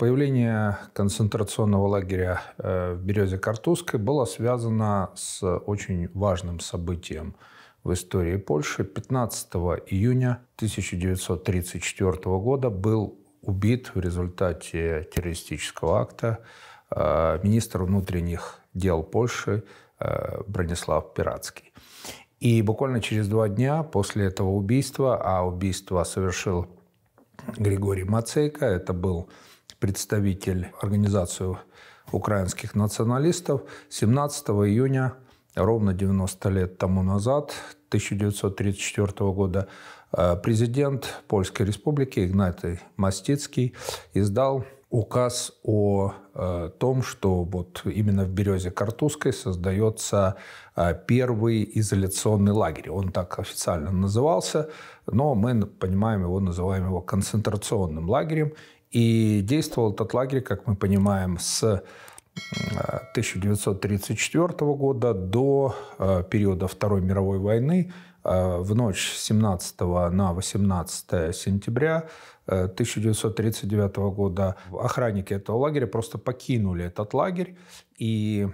Появление концентрационного лагеря э, в Березе-Картузской было связано с очень важным событием в истории Польши. 15 июня 1934 года был убит в результате террористического акта э, министр внутренних дел Польши э, Бронислав Пиратский. И буквально через два дня после этого убийства, а убийство совершил Григорий Мацейко, это был представитель организацию украинских националистов 17 июня ровно 90 лет тому назад, 1934 года, э, президент Польской Республики Игнатий Мастицкий издал указ о э, том, что вот именно в Березе Картузской создается э, первый изоляционный лагерь. Он так официально назывался, но мы понимаем его, называем его концентрационным лагерем. И действовал этот лагерь, как мы понимаем, с 1934 э, года до э, периода Второй мировой войны. Э, в ночь 17 на 18 сентября 1939 года охранники этого лагеря просто покинули этот лагерь и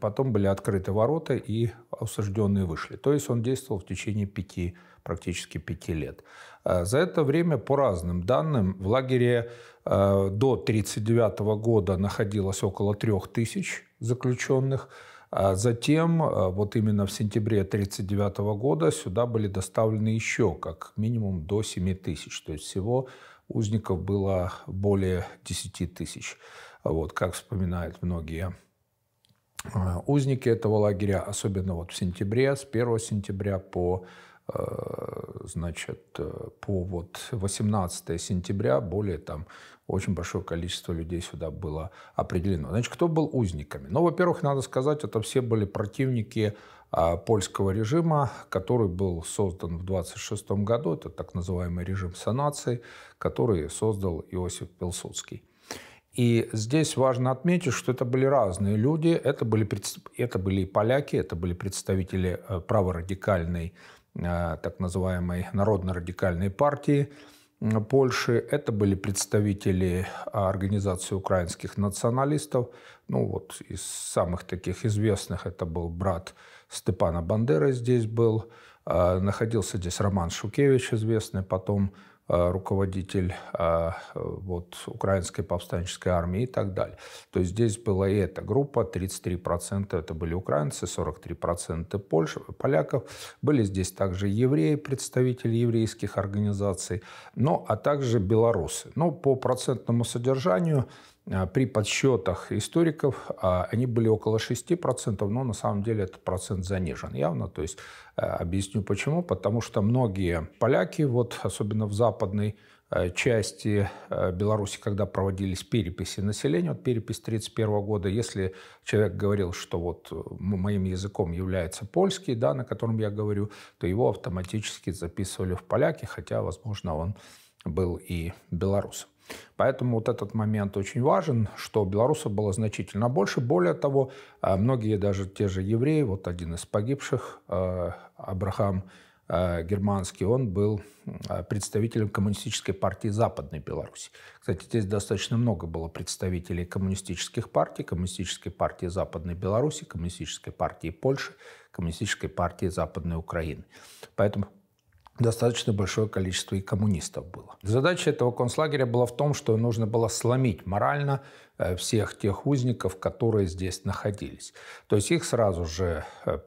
Потом были открыты ворота, и осужденные вышли. То есть он действовал в течение пяти, практически пяти лет. А, за это время, по разным данным, в лагере а, до 1939 года находилось около трех тысяч заключенных. А затем, а, вот именно в сентябре 1939 года, сюда были доставлены еще как минимум до 7 тысяч. То есть всего узников было более 10 тысяч, вот, как вспоминают многие Э, узники этого лагеря, особенно вот в сентябре, с 1 сентября по э, значит, э, по вот 18 сентября более там очень большое количество людей сюда было определено. Значит, кто был узниками? Ну, во-первых, надо сказать, это все были противники а, польского режима, который был создан в 26 году. Это так называемый режим санации, который создал Иосиф Пилсудский. И здесь важно отметить, что это были разные люди. Это были, это были поляки, это были представители э, праворадикальной, э, так называемой народно-радикальной партии Польши. Это были представители э, организации украинских националистов. Ну вот из самых таких известных это был брат Степана Бандера здесь был. Находился здесь Роман Шукевич, известный потом Э, руководитель э, вот, украинской повстанческой армии и так далее. То есть здесь была и эта группа, 33% это были украинцы, 43% Польш, поляков, были здесь также евреи, представители еврейских организаций, но а также белорусы. Но по процентному содержанию а, при подсчетах историков а, они были около 6%, но на самом деле этот процент занижен явно. То есть а, объясню почему. Потому что многие поляки, вот особенно в западной части Беларуси, когда проводились переписи населения, вот перепись 1931 года, если человек говорил, что вот э, моим языком является польский, да, на котором я говорю, то его автоматически записывали в поляки, хотя, возможно, он был и белорусом. Поэтому вот этот момент очень важен, что белорусов было значительно больше. Более того, э, многие даже те же евреи, вот один из погибших, э, Абрахам э, германский, он был представителем Коммунистической партии Западной Беларуси. Кстати, здесь достаточно много было представителей коммунистических партий, Коммунистической партии Западной Беларуси, Коммунистической партии Польши, Коммунистической партии Западной Украины. Поэтому достаточно большое количество и коммунистов было. Задача этого концлагеря была в том, что нужно было сломить морально э, всех тех узников, которые здесь находились. То есть их сразу же э,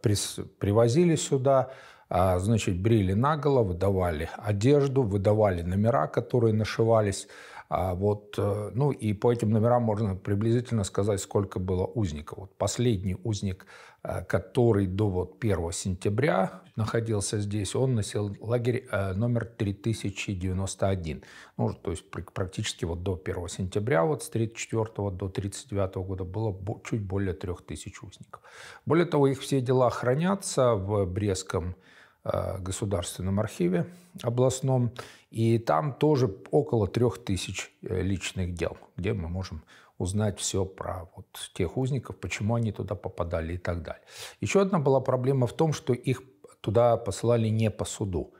привозили сюда, а, значит, брили наголо, выдавали одежду, выдавали номера, которые нашивались а вот, э, ну и по этим номерам можно приблизительно сказать, сколько было узников. Вот последний узник, э, который до вот 1 сентября находился здесь, он носил лагерь э, номер 3091. Ну, то есть практически вот до 1 сентября, вот с 34 до 39 года было чуть более 3000 узников. Более того, их все дела хранятся в Брестском Э, государственном архиве областном. И там тоже около трех тысяч э, личных дел, где мы можем узнать все про вот тех узников, почему они туда попадали и так далее. Еще одна была проблема в том, что их туда посылали не по суду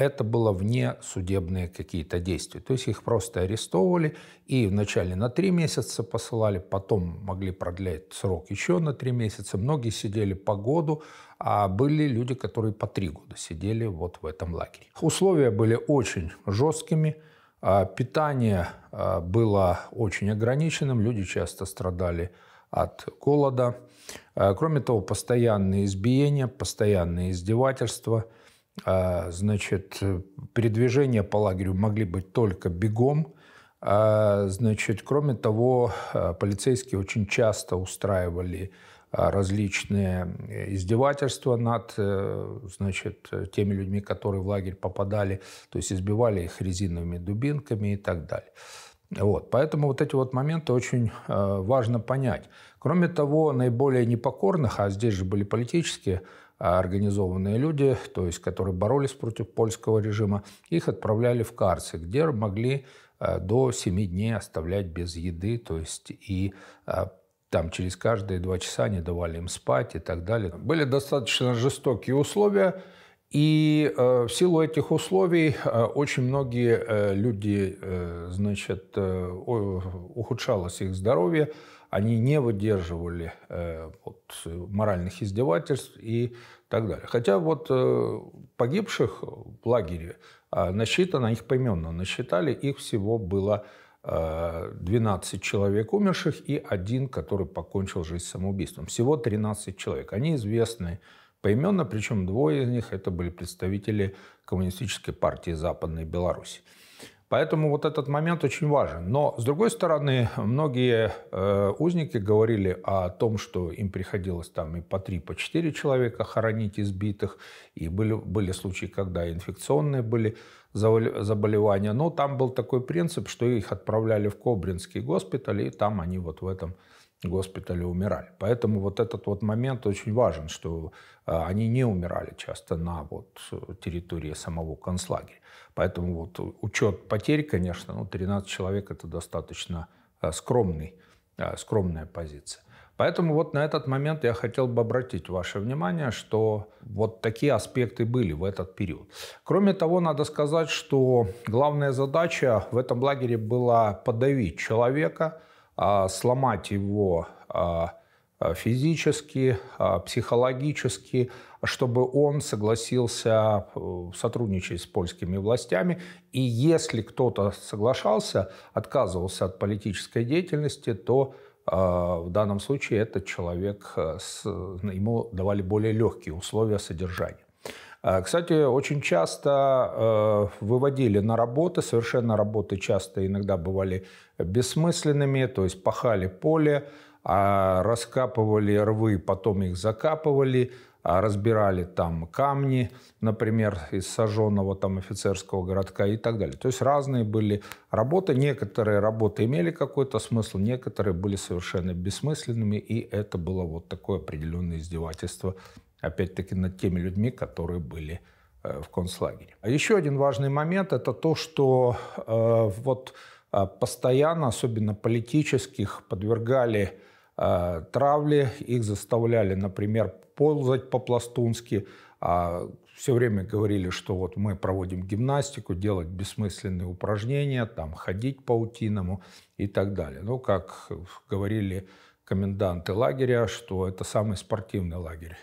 это было вне судебные какие-то действия. То есть их просто арестовывали и вначале на три месяца посылали, потом могли продлять срок еще на три месяца. Многие сидели по году, а были люди, которые по три года сидели вот в этом лагере. Условия были очень жесткими, а, питание а, было очень ограниченным, люди часто страдали от голода. А, кроме того, постоянные избиения, постоянные издевательства – а, значит, э, передвижения по лагерю могли быть только бегом. А, значит, кроме того, а, полицейские очень часто устраивали различные э, издевательства над э, значит, теми людьми, которые в лагерь попадали, то есть избивали их резиновыми дубинками и так далее. Вот. Поэтому вот эти вот моменты очень важно понять. Кроме того, наиболее непокорных, а здесь же были политические организованные люди, то есть которые боролись против польского режима, их отправляли в карцы, где могли э, до 7 дней оставлять без еды, то есть и э, там через каждые два часа не давали им спать и так далее. Были достаточно жестокие условия, и э, в силу этих условий э, очень многие э, люди, э, значит, э, ухудшалось их здоровье, они не выдерживали э, вот, моральных издевательств и так далее. Хотя вот э, погибших в лагере э, насчитано, их поименно насчитали, их всего было 12 э, человек умерших и один, который покончил жизнь самоубийством. Всего 13 человек. Они известны поименно, причем двое из них это были представители Коммунистической партии Западной Беларуси. Поэтому вот этот момент очень важен. Но, с другой стороны, многие э, узники говорили о том, что им приходилось там и по три, по четыре человека хоронить избитых, и были, были случаи, когда инфекционные были заболевания. Но там был такой принцип, что их отправляли в Кобринский госпиталь, и там они вот в этом госпитале умирали. Поэтому вот этот вот момент очень важен, что э, они не умирали часто на вот э, территории самого концлагеря. Поэтому вот учет потерь, конечно, ну, 13 человек – это достаточно э, скромный, э, скромная позиция. Поэтому вот на этот момент я хотел бы обратить ваше внимание, что вот такие аспекты были в этот период. Кроме того, надо сказать, что главная задача в этом лагере была подавить человека, а, сломать его а, а, физически, а, психологически, чтобы он согласился э, сотрудничать с польскими властями. И если кто-то соглашался, отказывался от политической деятельности, то а, в данном случае этот человек, э, ему давали более легкие условия содержания. Кстати, очень часто э, выводили на работы, совершенно работы часто иногда бывали бессмысленными, то есть пахали поле, а раскапывали рвы, потом их закапывали, а, разбирали там камни, например, из сожженного там офицерского городка и так далее. То есть разные были работы. Некоторые работы имели какой-то смысл, некоторые были совершенно бессмысленными, и это было вот такое определенное издевательство, опять-таки, над теми людьми, которые были э, в концлагере. А Еще один важный момент – это то, что э, вот э, постоянно, особенно политических, подвергали Э, травли, их заставляли, например, ползать по-пластунски, а все время говорили, что вот мы проводим гимнастику, делать бессмысленные упражнения, там, ходить паутиному и так далее. Ну, как говорили коменданты лагеря, что это самый спортивный лагерь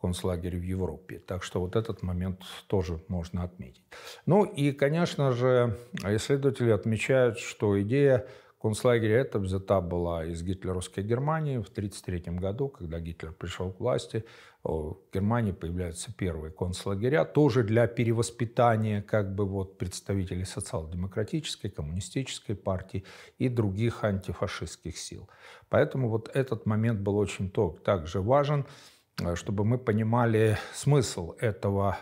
концлагерь в Европе. Так что вот этот момент тоже можно отметить. Ну и, конечно же, исследователи отмечают, что идея Концлагеря это взята была из гитлеровской Германии в 1933 году, когда Гитлер пришел к власти. В Германии появляются первые концлагеря, тоже для перевоспитания как бы вот представителей социал-демократической, коммунистической партии и других антифашистских сил. Поэтому вот этот момент был очень также важен, э, чтобы мы понимали смысл этого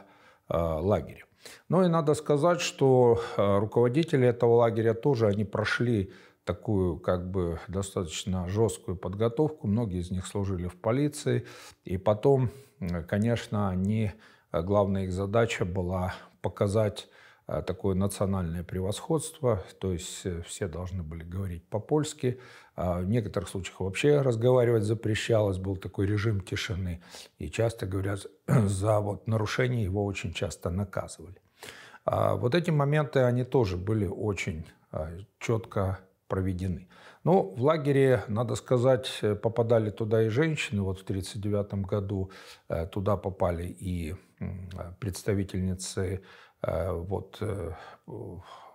э, лагеря. Ну и надо сказать, что э, руководители этого лагеря тоже, они прошли такую как бы достаточно жесткую подготовку. Многие из них служили в полиции. И потом, конечно, они, э, главная их задача была показать э, такое национальное превосходство, то есть э, все должны были говорить по-польски. А в некоторых случаях вообще разговаривать запрещалось, был такой режим тишины. И часто, говорят, за вот нарушение его очень часто наказывали. А вот эти моменты, они тоже были очень а, четко проведены. Но ну, в лагере, надо сказать, э, попадали туда и женщины. Вот в 1939 году э, туда попали и э, представительницы вот,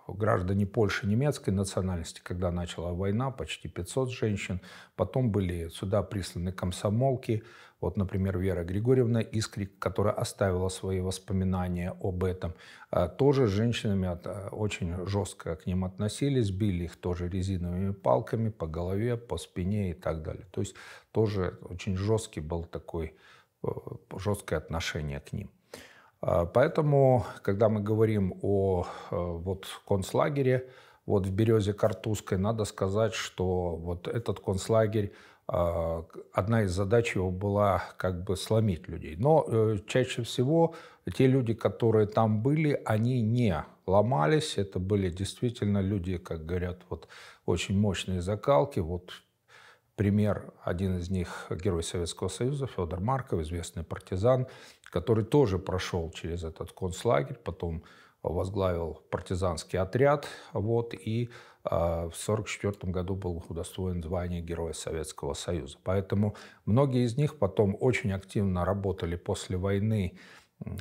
граждане Польши немецкой национальности, когда начала война, почти 500 женщин. Потом были сюда присланы комсомолки, вот, например, Вера Григорьевна Искрик, которая оставила свои воспоминания об этом, э, тоже женщинами э, очень жестко к ним относились, били их тоже резиновыми палками по голове, по спине и так далее. То есть тоже очень жесткий был такой, э, жесткое отношение к ним. Поэтому, когда мы говорим о вот, концлагере, вот в Березе Картузской, надо сказать, что вот этот концлагерь а, одна из задач его была как бы сломить людей. Но э, чаще всего те люди, которые там были, они не ломались. Это были действительно люди, как говорят, вот очень мощные закалки. Вот пример, один из них герой Советского Союза, Федор Марков, известный партизан, который тоже прошел через этот концлагерь, потом возглавил партизанский отряд, вот, и а, в 1944 году был удостоен звания Героя Советского Союза. Поэтому многие из них потом очень активно работали после войны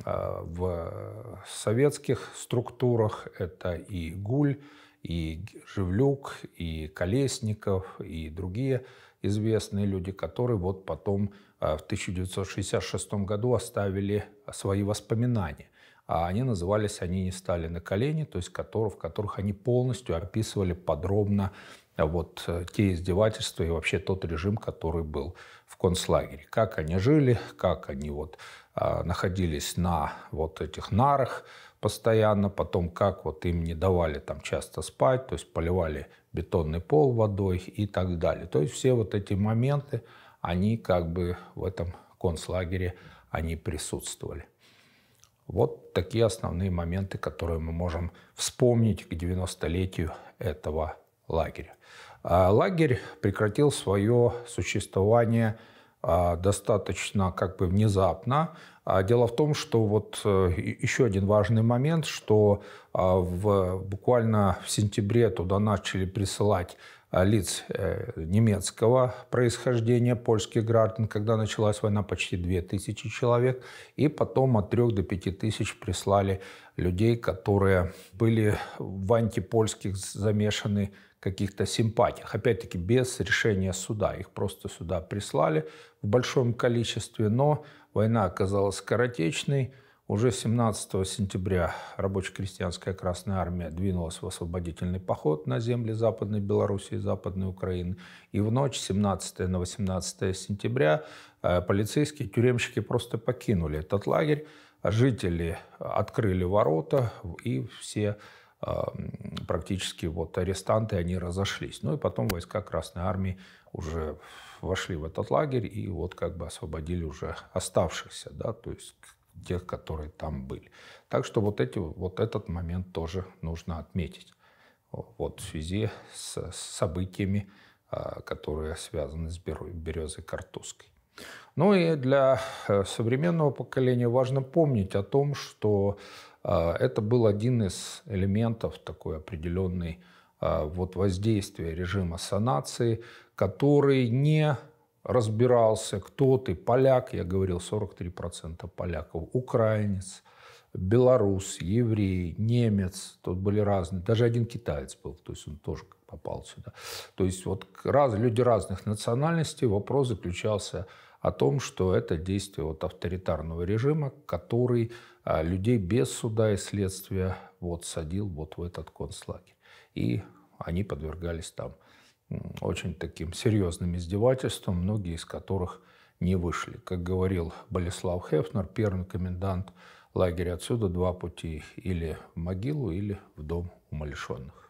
а, в советских структурах. Это и Гуль, и Живлюк, и Колесников, и другие известные люди, которые вот потом а, в 1966 году оставили свои воспоминания. А они назывались «Они не стали на колени», то есть которые, в которых они полностью описывали подробно э, вот э, те издевательства и вообще тот режим, который был в концлагере. Как они жили, как они вот а, находились на вот этих нарах постоянно, потом как вот им не давали там часто спать, то есть поливали бетонный пол водой и так далее. То есть все вот эти моменты, они как бы в этом концлагере, они присутствовали. Вот такие основные моменты, которые мы можем вспомнить к 90-летию этого лагеря. А лагерь прекратил свое существование а, достаточно как бы внезапно. А дело в том, что вот э, еще один важный момент, что в, буквально в сентябре туда начали присылать Э, лиц э, немецкого происхождения, польских граждан, когда началась война, почти 2000 человек, и потом от 3 до 5 тысяч прислали людей, которые были в антипольских замешаны каких-то симпатиях. Опять-таки без решения суда. Их просто сюда прислали в большом количестве, но война оказалась скоротечной, уже 17 сентября рабоче-крестьянская Красная Армия двинулась в освободительный поход на земли Западной Белоруссии и Западной Украины. И в ночь 17 на 18 сентября э, полицейские тюремщики просто покинули этот лагерь. Жители открыли ворота и все э, практически вот арестанты, они разошлись. Ну и потом войска Красной Армии уже вошли в этот лагерь и вот как бы освободили уже оставшихся, да, то есть тех, которые там были. Так что вот, эти, вот этот момент тоже нужно отметить. Вот в связи с событиями, а, которые связаны с березой картузкой. Ну и для э, современного поколения важно помнить о том, что а, это был один из элементов такой определенной а, вот воздействия режима санации, который не разбирался, кто ты, поляк, я говорил, 43% поляков, украинец, белорус, еврей, немец, тут были разные, даже один китаец был, то есть он тоже попал сюда. То есть вот раз, люди разных национальностей, вопрос заключался о том, что это действие вот авторитарного режима, который а, людей без суда и следствия вот садил вот в этот концлагерь. И они подвергались там очень таким серьезным издевательством, многие из которых не вышли. Как говорил Болеслав Хефнер, первый комендант лагеря отсюда два пути – или в могилу, или в дом умалишенных.